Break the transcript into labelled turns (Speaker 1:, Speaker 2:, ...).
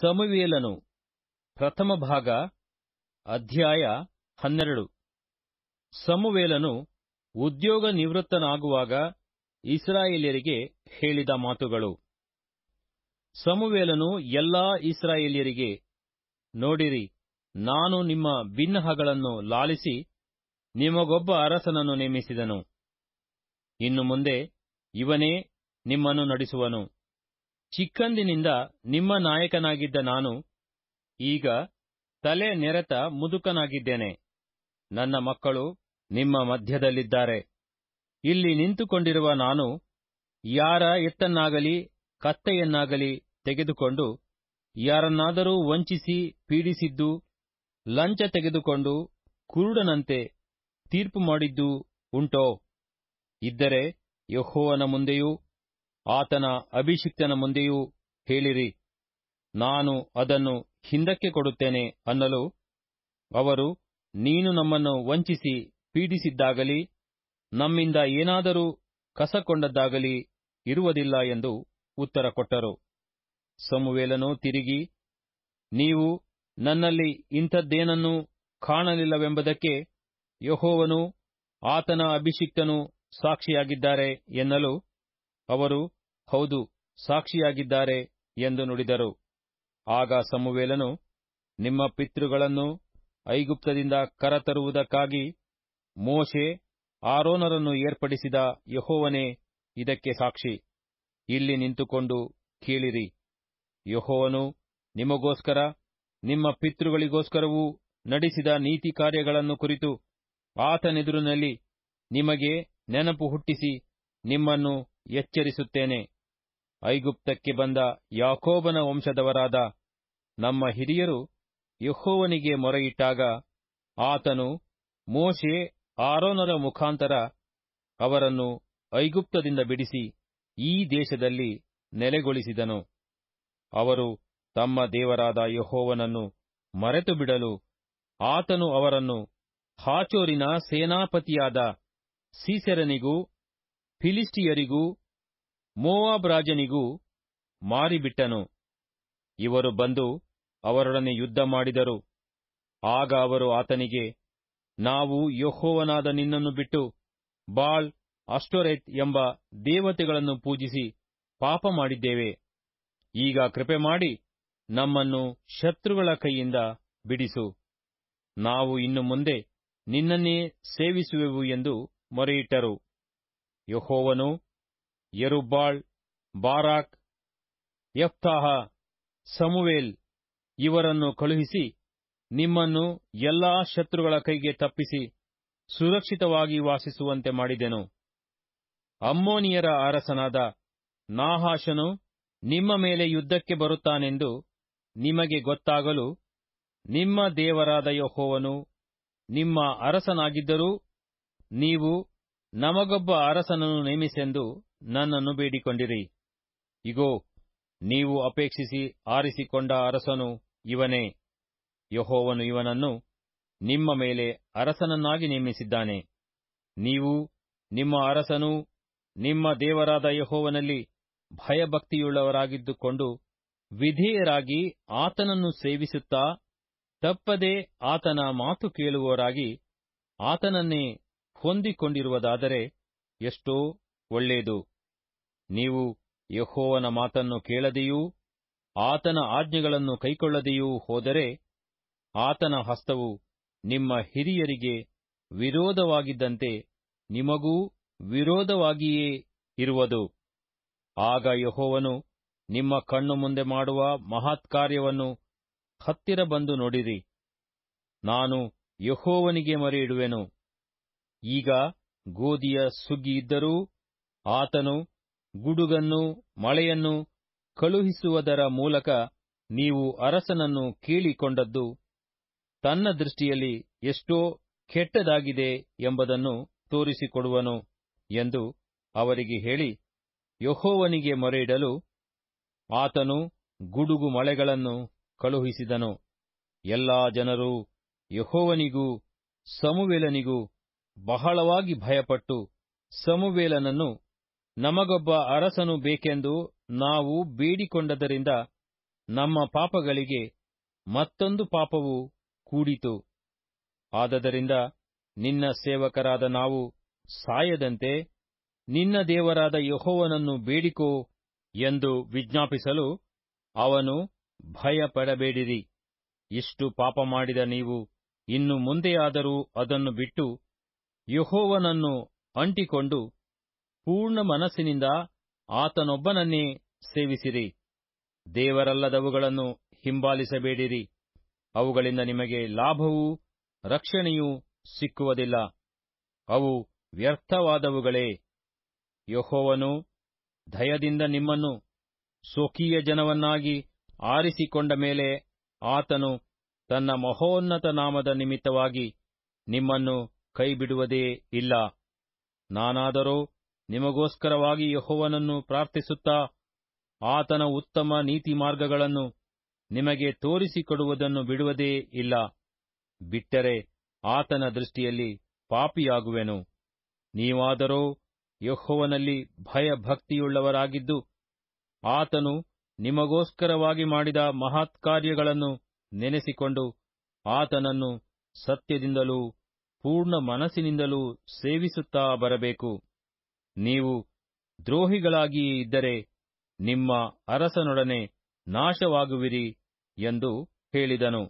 Speaker 1: ಸಮುವೇಲನು ಪ್ರಥಮ ಭಾಗ ಅಧ್ಯಾಯ ಹನ್ನೆರಡು ಸಮುವೇಲನು ಉದ್ಯೋಗ ನಿವೃತ್ತನಾಗುವಾಗ ಇಸ್ರಾಯೇಲ್ಯರಿಗೆ ಹೇಳಿದ ಮಾತುಗಳು ಸಮುವೇಲನು ಎಲ್ಲಾ ಇಸ್ರಾಯೇಲ್ಯರಿಗೆ ನೋಡಿರಿ ನಾನು ನಿಮ್ಮ ಭಿನ್ನಹಗಳನ್ನು ಲಾಲಿಸಿ ನಿಮಗೊಬ್ಬ ಅರಸನನ್ನು ನೇಮಿಸಿದನು ಇನ್ನು ಮುಂದೆ ಇವನೇ ನಿಮ್ಮನ್ನು ನಡೆಸುವನು ಚಿಕ್ಕಂದಿನಿಂದ ನಿಮ್ಮ ನಾಯಕನಾಗಿದ್ದ ನಾನು ಈಗ ತಲೆ ನೆರೆತ ಮುದುಕನಾಗಿದ್ದೇನೆ ನನ್ನ ಮಕ್ಕಳು ನಿಮ್ಮ ಮಧ್ಯದಲ್ಲಿದ್ದಾರೆ ಇಲ್ಲಿ ನಿಂತುಕೊಂಡಿರುವ ನಾನು ಯಾರ ಎತ್ತನ್ನಾಗಲಿ ಕತ್ತೆಯನ್ನಾಗಲಿ ತೆಗೆದುಕೊಂಡು ಯಾರನ್ನಾದರೂ ವಂಚಿಸಿ ಪೀಡಿಸಿದ್ದು ಲಂಚ ತೆಗೆದುಕೊಂಡು ಕುರುಡನಂತೆ ತೀರ್ಪು ಮಾಡಿದ್ದು ಉಂಟೋ ಇದ್ದರೆ ಯಹೋವನ ಮುಂದೆಯೂ ಆತನ ಅಭಿಷಿಕ್ತನ ಮುಂದೆಯೂ ಹೇಳಿರಿ ನಾನು ಅದನ್ನು ಹಿಂದಕ್ಕೆ ಕೊಡುತ್ತೇನೆ ಅನ್ನಲು ಅವರು ನೀನು ನಮ್ಮನ್ನು ವಂಚಿಸಿ ಪೀಡಿಸಿದ್ದಾಗಲಿ ನಮ್ಮಿಂದ ಏನಾದರೂ ಕಸಕೊಂಡದ್ದಾಗಲಿ ಇರುವುದಿಲ್ಲ ಎಂದು ಉತ್ತರ ಕೊಟ್ಟರು ಸಮುವೇಲನು ತಿರುಗಿ ನೀವು ನನ್ನಲ್ಲಿ ಇಂಥದ್ದೇನನ್ನೂ ಕಾಣಲಿಲ್ಲವೆಂಬುದಕ್ಕೆ ಯಹೋವನು ಆತನ ಅಭಿಷಿಕ್ತನು ಸಾಕ್ಷಿಯಾಗಿದ್ದಾರೆ ಎನ್ನಲು ಅವರು ಹೌದು ಸಾಕ್ಷಿಯಾಗಿದ್ದಾರೆ ಎಂದು ನುಡಿದರು ಆಗ ಸಮುವೇಲನು ನಿಮ್ಮ ಪಿತೃಗಳನ್ನು ಐಗುಪ್ತದಿಂದ ಕರತರುವುದಕ್ಕಾಗಿ ಮೋಶೆ ಆರೋನರನ್ನು ಏರ್ಪಡಿಸಿದ ಯಹೋವನೇ ಇದಕ್ಕೆ ಸಾಕ್ಷಿ ಇಲ್ಲಿ ನಿಂತುಕೊಂಡು ಕೇಳಿರಿ ಯಹೋವನು ನಿಮಗೋಸ್ಕರ ನಿಮ್ಮ ಪಿತೃಗಳಿಗೋಸ್ಕರವೂ ನಡೆಸಿದ ನೀತಿ ಕಾರ್ಯಗಳನ್ನು ಕುರಿತು ಆತನೆದುರಿನಲ್ಲಿ ನಿಮಗೆ ನೆನಪು ಹುಟ್ಟಿಸಿ ನಿಮ್ಮನ್ನು ಎಚ್ಚರಿಸುತ್ತೇನೆ ಐಗುಪ್ತಕ್ಕೆ ಬಂದ ಯಾಕೋಬನ ವಂಶದವರಾದ ನಮ್ಮ ಹಿರಿಯರು ಯಹೋವನಿಗೆ ಮೊರೆಯಿಟ್ಟಾಗ ಆತನು ಮೋಶೆ ಆರೋನರ ಮುಖಾಂತರ ಅವರನ್ನು ಐಗುಪ್ತದಿಂದ ಬಿಡಿಸಿ ಈ ದೇಶದಲ್ಲಿ ನೆಲೆಗೊಳಿಸಿದನು ಅವರು ತಮ್ಮ ದೇವರಾದ ಯಹೋವನನ್ನು ಮರೆತು ಬಿಡಲು ಆತನು ಅವರನ್ನು ಹಾಚೋರಿನ ಸೇನಾಪತಿಯಾದ ಸೀಸೆರನಿಗೂ ಫಿಲಿಸ್ಟಿಯರಿಗೂ ಮೋವಾಬ್ ರಾಜನಿಗೂ ಮಾರಿಬಿಟ್ಟನು ಇವರು ಬಂದು ಅವರೊಡನೆ ಯುದ್ಧ ಮಾಡಿದರು ಆಗ ಅವರು ಆತನಿಗೆ ನಾವು ಯಹೋವನಾದ ನಿನ್ನನ್ನು ಬಿಟ್ಟು ಬಾಳ್ ಅಷ್ಟೊರೆತ್ ಎಂಬ ದೇವತೆಗಳನ್ನು ಪೂಜಿಸಿ ಪಾಪ ಮಾಡಿದ್ದೇವೆ ಈಗ ಕೃಪೆ ಮಾಡಿ ನಮ್ಮನ್ನು ಶತ್ರುಗಳ ಕೈಯಿಂದ ಬಿಡಿಸು ನಾವು ಇನ್ನು ಮುಂದೆ ನಿನ್ನನ್ನೇ ಸೇವಿಸುವೆವು ಎಂದು ಮೊರೆಯಿಟ್ಟರು ಯಹೋವನು ಯರುಬ್ಬಾಳ್ ಬಾರಾಕ್ ಯಫ್ತಾಹ ಸಮುವೇಲ್ ಇವರನ್ನು ಕಳುಹಿಸಿ ನಿಮ್ಮನ್ನು ಎಲ್ಲಾ ಶತ್ರುಗಳ ಕೈಗೆ ತಪ್ಪಿಸಿ ಸುರಕ್ಷಿತವಾಗಿ ವಾಸಿಸುವಂತೆ ಮಾಡಿದೆನು ಅಮ್ಮೋನಿಯರ ಅರಸನಾದ ನಾಹಾಶನು ನಿಮ್ಮ ಮೇಲೆ ಯುದ್ಧಕ್ಕೆ ಬರುತ್ತಾನೆಂದು ನಿಮಗೆ ಗೊತ್ತಾಗಲು ನಿಮ್ಮ ದೇವರಾದ ಯಹೋವನು ನಿಮ್ಮ ಅರಸನಾಗಿದ್ದರೂ ನೀವು ನಮಗೊಬ್ಬ ಅರಸನನ್ನು ನೇಮಿಸೆಂದು ನನ್ನನ್ನು ಬೇಡಿಕೊಂಡಿರಿ ಇಗೋ ನೀವು ಅಪೇಕ್ಷಿಸಿ ಆರಿಸಿಕೊಂಡ ಅರಸನು ಇವನೇ ಯಹೋವನು ಇವನನ್ನು ನಿಮ್ಮ ಮೇಲೆ ಅರಸನನ್ನಾಗಿ ನೇಮಿಸಿದ್ದಾನೆ ನೀವು ನಿಮ್ಮ ಅರಸನೂ ನಿಮ್ಮ ದೇವರಾದ ಯಹೋವನಲ್ಲಿ ಭಯಭಕ್ತಿಯುಳ್ಳವರಾಗಿದ್ದುಕೊಂಡು ವಿಧೇಯರಾಗಿ ಆತನನ್ನು ಸೇವಿಸುತ್ತಾ ತಪ್ಪದೆ ಆತನ ಮಾತು ಕೇಳುವವರಾಗಿ ಆತನನ್ನೇ ಹೊಂದಿಕೊಂಡಿರುವುದಾದರೆ ಎಷ್ಟೋ ಒಳ್ಳೆಯದು ನೀವು ಯಹೋವನ ಮಾತನ್ನು ಕೇಳದೆಯೂ ಆತನ ಆಜ್ಞೆಗಳನ್ನು ಕೈಕೊಳ್ಳದೆಯೂ ಹೋದರೆ ಆತನ ಹಸ್ತವು ನಿಮ್ಮ ಹಿರಿಯರಿಗೆ ವಿರೋಧವಾಗಿದ್ದಂತೆ ನಿಮಗೂ ವಿರೋಧವಾಗಿಯೇ ಇರುವುದು ಆಗ ಯಹೋವನು ನಿಮ್ಮ ಕಣ್ಣು ಮುಂದೆ ಮಾಡುವ ಮಹಾತ್ಕಾರ್ಯವನ್ನು ಹತ್ತಿರ ಬಂದು ನೋಡಿರಿ ನಾನು ಯಹೋವನಿಗೆ ಮರೆಯಿಡುವೆನು ಈಗ ಗೋಧಿಯ ಸುಗ್ಗಿ ಇದ್ದರೂ ಆತನು ಗುಡುಗನ್ನು ಮಳೆಯನ್ನು ಕಳುಹಿಸುವುದರ ಮೂಲಕ ನೀವು ಅರಸನನ್ನು ಕೇಳಿಕೊಂಡದ್ದು ತನ್ನ ದೃಷ್ಟಿಯಲ್ಲಿ ಎಷ್ಟೋ ಕೆಟ್ಟದಾಗಿದೆ ಎಂಬುದನ್ನು ತೋರಿಸಿಕೊಡುವನು ಎಂದು ಅವರಿಗೆ ಹೇಳಿ ಯಹೋವನಿಗೆ ಮೊರೆಯಿಡಲು ಆತನು ಗುಡುಗು ಮಳೆಗಳನ್ನು ಕಳುಹಿಸಿದನು ಎಲ್ಲಾ ಜನರು ಯಹೋವನಿಗೂ ಸಮುವೆಲನಿಗೂ ಬಹಳವಾಗಿ ಭಯಪಟ್ಟು ಸಮುವೇಲನನ್ನು ನಮಗೊಬ್ಬ ಅರಸನು ಬೇಕೆಂದು ನಾವು ಬೇಡಿಕೊಂಡದರಿಂದ ನಮ್ಮ ಪಾಪಗಳಿಗೆ ಮತ್ತೊಂದು ಪಾಪವು ಕೂಡಿತು ಆದದರಿಂದ ನಿನ್ನ ಸೇವಕರಾದ ನಾವು ಸಾಯದಂತೆ ನಿನ್ನ ದೇವರಾದ ಯಹೋವನನ್ನು ಬೇಡಿಕೋ ಎಂದು ವಿಜ್ಞಾಪಿಸಲು ಅವನು ಭಯಪಡಬೇಡಿರಿ ಇಷ್ಟು ಪಾಪ ಮಾಡಿದ ನೀವು ಇನ್ನು ಮುಂದೆಯಾದರೂ ಅದನ್ನು ಬಿಟ್ಟು ಯಹೋವನನ್ನು ಅಂಟಿಕೊಂಡು ಪೂರ್ಣ ಮನಸ್ಸಿನಿಂದ ಆತನೊಬ್ಬನನ್ನೇ ಸೇವಿಸಿರಿ ದೇವರಲ್ಲದವುಗಳನ್ನು ಹಿಂಬಾಲಿಸಬೇಡಿರಿ ಅವುಗಳಿಂದ ನಿಮಗೆ ಲಾಭವೂ ರಕ್ಷಣೆಯೂ ಸಿಕ್ಕುವುದಿಲ್ಲ ಅವು ವ್ಯರ್ಥವಾದವುಗಳೇ ಯಹೋವನು ದಯದಿಂದ ನಿಮ್ಮನ್ನು ಸ್ವಕೀಯ ಜನವನ್ನಾಗಿ ಆರಿಸಿಕೊಂಡ ಮೇಲೆ ಆತನು ತನ್ನ ಮಹೋನ್ನತ ನಾಮದ ನಿಮಿತ್ತವಾಗಿ ನಿಮ್ಮನ್ನು ಕೈಬಿಡುವುದೇ ಇಲ್ಲ ನಾನಾದರೋ ನಿಮಗೋಸ್ಕರವಾಗಿ ಯಹೋವನನ್ನು ಪ್ರಾರ್ಥಿಸುತ್ತಾ ಆತನ ಉತ್ತಮ ನೀತಿ ಮಾರ್ಗಗಳನ್ನು ನಿಮಗೆ ತೋರಿಸಿಕೊಡುವುದನ್ನು ಬಿಡುವುದೇ ಇಲ್ಲ ಬಿಟ್ಟರೆ ಆತನ ದೃಷ್ಟಿಯಲ್ಲಿ ಪಾಪಿಯಾಗುವೆನು ನೀವಾದರೋ ಯಹೋವನಲ್ಲಿ ಭಯಭಕ್ತಿಯುಳ್ಳವರಾಗಿದ್ದು ಆತನು ನಿಮಗೋಸ್ಕರವಾಗಿ ಮಾಡಿದ ಮಹತ್ಕಾರ್ಯಗಳನ್ನು ನೆನೆಸಿಕೊಂಡು ಆತನನ್ನು ಸತ್ಯದಿಂದಲೂ ಪೂರ್ಣ ಮನಸ್ಸಿನಿಂದಲೂ ಸೇವಿಸುತ್ತಾ ಬರಬೇಕು ನೀವು ದ್ರೋಹಿಗಳಾಗಿಯೇ ಇದ್ದರೆ ನಿಮ್ಮ ಅರಸನೊಡನೆ ನಾಶವಾಗುವಿರಿ ಎಂದು ಹೇಳಿದನು